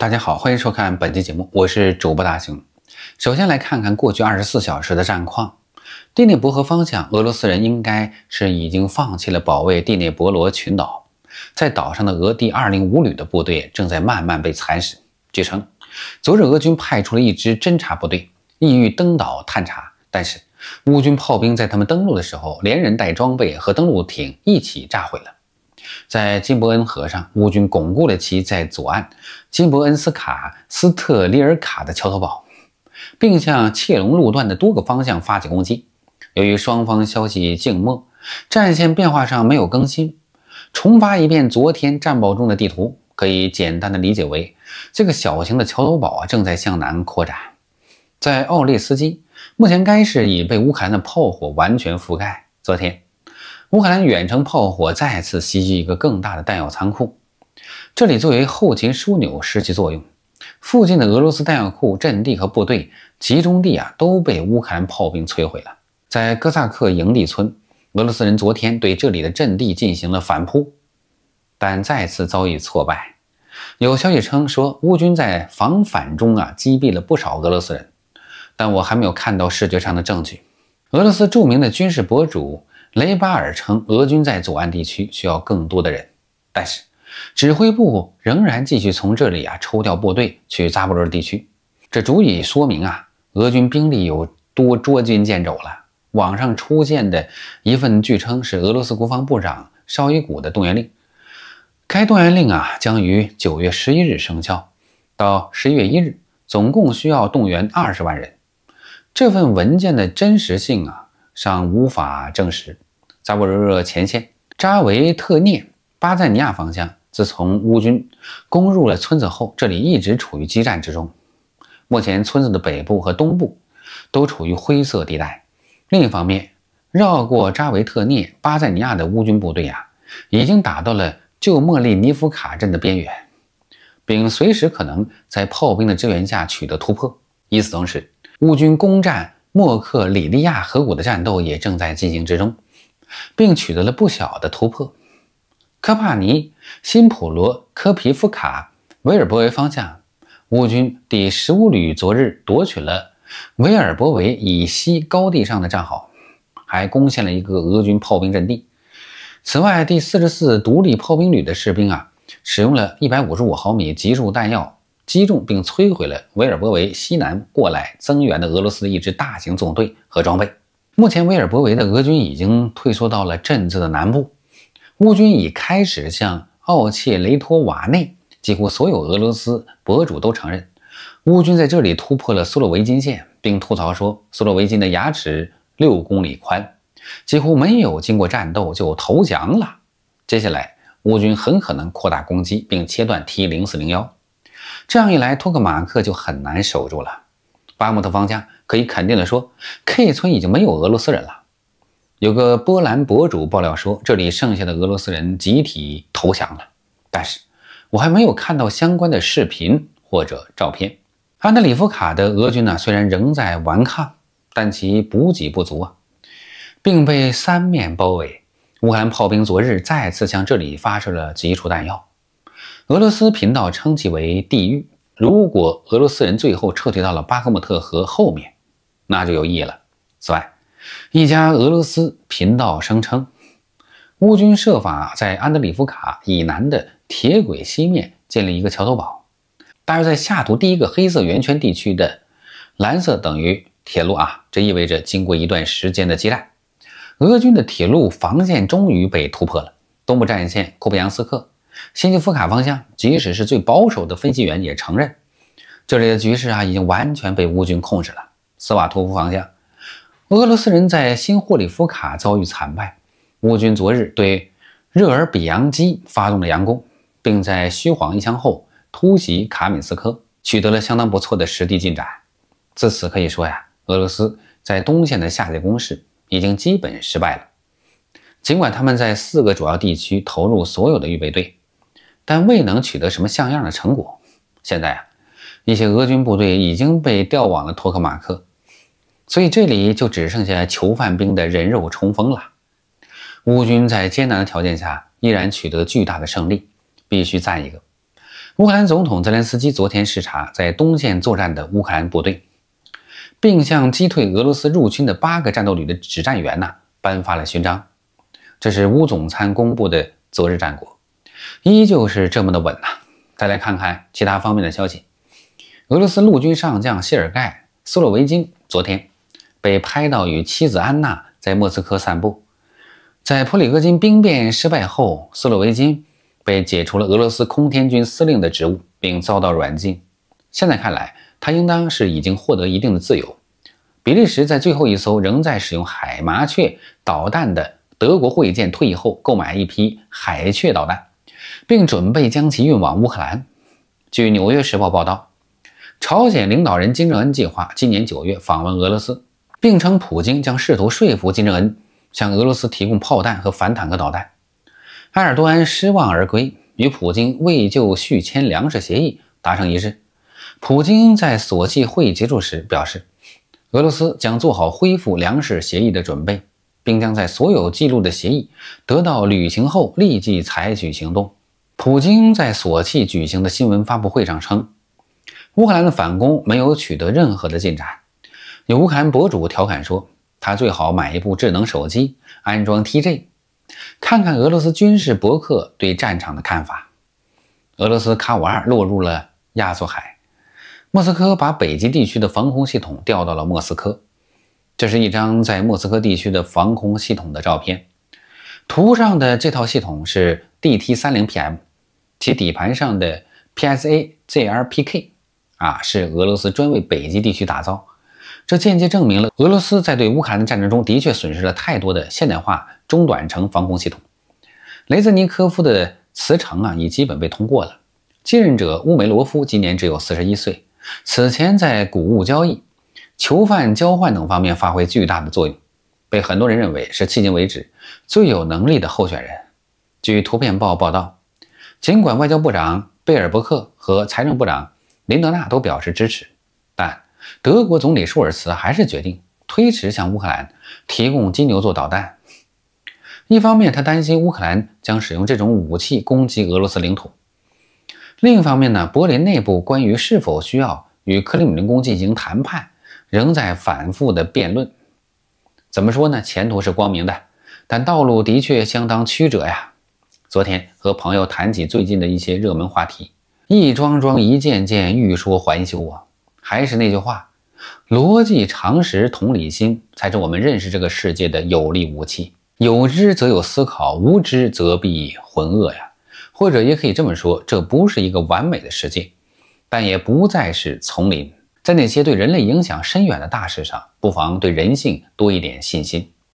大家好，欢迎收看本期节目，我是主播大熊。首先来看看过去二十四小时的战况。第聂伯河方向，俄罗斯人应该是已经放弃了保卫第聂伯罗群岛，在岛上的俄第205旅的部队正在慢慢被蚕食。据称，昨日俄军派出了一支侦察部队，意欲登岛探查，但是乌军炮兵在他们登陆的时候，连人带装备和登陆艇一起炸毁了。在金伯恩河上，乌军巩固了其在左岸金伯恩斯卡斯特里尔卡的桥头堡，并向切龙路段的多个方向发起攻击。由于双方消息静默，战线变化上没有更新。重发一遍昨天战报中的地图，可以简单的理解为这个小型的桥头堡啊正在向南扩展。在奥列斯基，目前该市已被乌克兰的炮火完全覆盖。昨天。乌克兰远程炮火再次袭击一个更大的弹药仓库，这里作为后勤枢纽，失去作用。附近的俄罗斯弹药库阵地和部队集中地啊，都被乌克兰炮兵摧毁了。在哥萨克营地村，俄罗斯人昨天对这里的阵地进行了反扑，但再次遭遇挫败。有消息称说，乌军在防反中啊，击毙了不少俄罗斯人，但我还没有看到视觉上的证据。俄罗斯著名的军事博主。雷巴尔称，俄军在左岸地区需要更多的人，但是指挥部仍然继续从这里啊抽调部队去扎波罗地区，这足以说明啊俄军兵力有多捉襟见肘了。网上出现的一份据称是俄罗斯国防部长绍伊古的动员令，该动员令啊将于九月十一日生效，到十一月一日总共需要动员二十万人。这份文件的真实性啊。尚无法证实。扎波罗热前线，扎维特涅巴赞尼亚方向，自从乌军攻入了村子后，这里一直处于激战之中。目前，村子的北部和东部都处于灰色地带。另一方面，绕过扎维特涅巴赞尼亚的乌军部队啊，已经打到了旧莫利尼夫卡镇的边缘，并随时可能在炮兵的支援下取得突破。与此同时，乌军攻占。莫克里利亚河谷的战斗也正在进行之中，并取得了不小的突破。科帕尼、新普罗、科皮夫卡、维尔博维方向，乌军第十五旅昨日夺取了维尔博维以西高地上的战壕，还攻陷了一个俄军炮兵阵地。此外，第四十四独立炮兵旅的士兵啊，使用了一百五十五毫米集束弹药。击中并摧毁了维尔伯维西南过来增援的俄罗斯的一支大型纵队和装备。目前，维尔伯维的俄军已经退缩到了镇子的南部。乌军已开始向奥切雷托瓦内。几乎所有俄罗斯博主都承认，乌军在这里突破了苏洛维金线，并吐槽说苏洛维金的牙齿六公里宽，几乎没有经过战斗就投降了。接下来，乌军很可能扩大攻击并切断 T 零四零幺。这样一来，托克马克就很难守住了。巴姆特方家可以肯定地说，K 村已经没有俄罗斯人了。有个波兰博主爆料说，这里剩下的俄罗斯人集体投降了，但是我还没有看到相关的视频或者照片。安德里夫卡的俄军呢，虽然仍在顽抗，但其补给不足啊，并被三面包围。乌克兰炮兵昨日再次向这里发射了几处弹药。俄罗斯频道称其为地狱。如果俄罗斯人最后撤退到了巴赫穆特河后面，那就有意义了。此外，一家俄罗斯频道声称，乌军设法在安德里夫卡以南的铁轨西面建立一个桥头堡。但是，在下图第一个黑色圆圈地区的蓝色等于铁路啊，这意味着经过一段时间的激战，俄军的铁路防线终于被突破了。东部战线库布扬斯克。新季夫卡方向，即使是最保守的分析员也承认，这里的局势啊已经完全被乌军控制了。斯瓦托夫方向，俄罗斯人在新霍里夫卡遭遇惨败。乌军昨日对热尔比扬基发动了佯攻，并在虚晃一枪后突袭卡米斯科，取得了相当不错的实地进展。自此可以说呀，俄罗斯在东线的下季攻势已经基本失败了。尽管他们在四个主要地区投入所有的预备队。但未能取得什么像样的成果。现在啊，一些俄军部队已经被调往了托克马克，所以这里就只剩下囚犯兵的人肉冲锋了。乌军在艰难的条件下依然取得巨大的胜利，必须赞一个！乌克兰总统泽连斯基昨天视察在东线作战的乌克兰部队，并向击退俄罗斯入侵的八个战斗旅的指战员呐颁发了勋章。这是乌总参公布的昨日战果。依旧是这么的稳呐！再来看看其他方面的消息。俄罗斯陆军上将谢尔盖·斯洛维金昨天被拍到与妻子安娜在莫斯科散步。在普里戈金兵变失败后，斯洛维金被解除了俄罗斯空天军司令的职务，并遭到软禁。现在看来，他应当是已经获得一定的自由。比利时在最后一艘仍在使用海麻雀导弹的德国护卫舰退役后，购买一批海雀导弹。并准备将其运往乌克兰。据《纽约时报》报道，朝鲜领导人金正恩计划今年九月访问俄罗斯，并称普京将试图说服金正恩向俄罗斯提供炮弹和反坦克导弹。埃尔多安失望而归，与普京为就续签粮食协议达成一致。普京在索契会议结束时表示，俄罗斯将做好恢复粮食协议的准备。并将在所有记录的协议得到履行后立即采取行动。普京在索契举行的新闻发布会上称，乌克兰的反攻没有取得任何的进展。有乌克兰博主调侃说，他最好买一部智能手机，安装 TJ，看看俄罗斯军事博客对战场的看法。俄罗斯卡五二落入了亚速海，莫斯科把北极地区的防空系统调到了莫斯科。这是一张在莫斯科地区的防空系统的照片。图上的这套系统是 D T 三零 P M，其底盘上的 P S A Z R P K，啊，是俄罗斯专为北极地区打造。这间接证明了俄罗斯在对乌克兰的战争中的确损失了太多的现代化中短程防空系统。雷兹尼科夫的辞呈啊，已基本被通过了。继任者乌梅罗夫今年只有四十一岁，此前在谷物交易。囚犯交换等方面发挥巨大的作用，被很多人认为是迄今为止最有能力的候选人。据《图片报》报道，尽管外交部长贝尔伯克和财政部长林德纳都表示支持，但德国总理舒尔茨还是决定推迟向乌克兰提供金牛座导弹。一方面，他担心乌克兰将使用这种武器攻击俄罗斯领土；另一方面呢，柏林内部关于是否需要与克里姆林宫进行谈判。仍在反复的辩论，怎么说呢？前途是光明的，但道路的确相当曲折呀。昨天和朋友谈起最近的一些热门话题，一桩桩一件件，欲说还休啊。还是那句话，逻辑常识、同理心才是我们认识这个世界的有力武器。有知则有思考，无知则必浑噩呀。或者也可以这么说，这不是一个完美的世界，但也不再是丛林。在那些对人类影响深远的大事上，不妨对人性多一点信心。